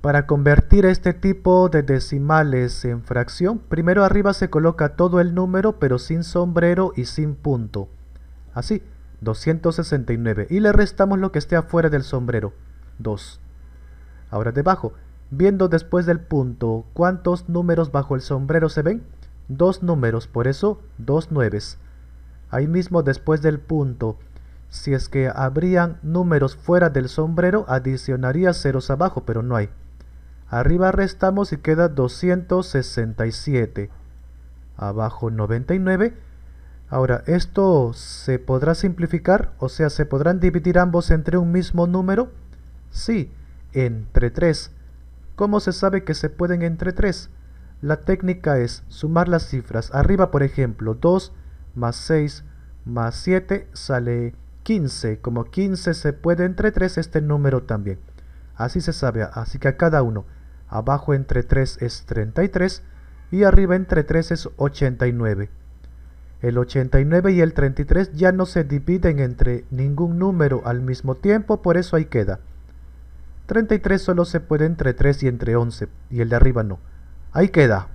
Para convertir este tipo de decimales en fracción, primero arriba se coloca todo el número pero sin sombrero y sin punto. Así, 269. Y le restamos lo que esté afuera del sombrero, 2. Ahora debajo, viendo después del punto cuántos números bajo el sombrero se ven, dos números, por eso dos nueves. Ahí mismo después del punto, si es que habrían números fuera del sombrero, adicionaría ceros abajo, pero no hay. Arriba restamos y queda 267. Abajo 99. Ahora, esto se podrá simplificar, o sea, ¿se podrán dividir ambos entre un mismo número? Sí, entre 3. ¿Cómo se sabe que se pueden entre 3? La técnica es sumar las cifras. Arriba, por ejemplo, 2 más 6 más 7 sale 15. Como 15 se puede entre 3, este número también. Así se sabe, así que a cada uno abajo entre 3 es 33 y arriba entre 3 es 89. El 89 y el 33 ya no se dividen entre ningún número al mismo tiempo, por eso ahí queda. 33 solo se puede entre 3 y entre 11, y el de arriba no. Ahí queda.